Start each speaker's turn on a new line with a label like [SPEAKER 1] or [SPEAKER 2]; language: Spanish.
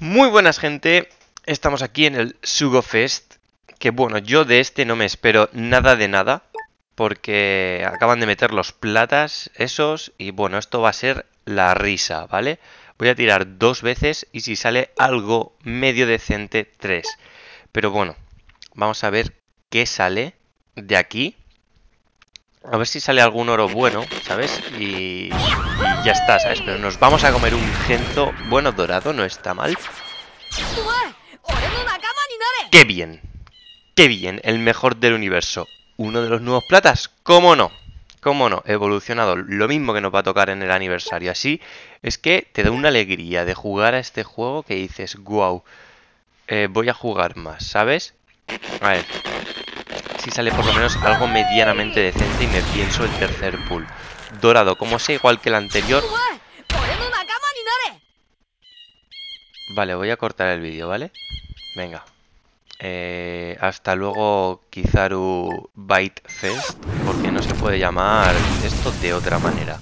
[SPEAKER 1] Muy buenas gente, estamos aquí en el Sugofest, que bueno, yo de este no me espero nada de nada, porque acaban de meter los platas esos y bueno, esto va a ser la risa, ¿vale? Voy a tirar dos veces y si sale algo medio decente, tres. Pero bueno, vamos a ver qué sale de aquí. A ver si sale algún oro bueno, ¿sabes? Y, ya está, ¿sabes? Pero nos vamos a comer un gento bueno dorado, no está mal. ¡Qué bien! ¡Qué bien! El mejor del universo. ¿Uno de los nuevos platas? ¿Cómo no? ¿Cómo no? Evolucionado. Lo mismo que nos va a tocar en el aniversario. Así es que te da una alegría de jugar a este juego que dices, wow, eh, voy a jugar más, ¿sabes? A ver, si sale por lo menos algo medianamente decente y me pienso el tercer pool. Dorado, como sea igual que el anterior. Vale, voy a cortar el vídeo, ¿vale? Venga. Eh, hasta luego, Kizaru Bite Fest, porque no se puede llamar esto de otra manera.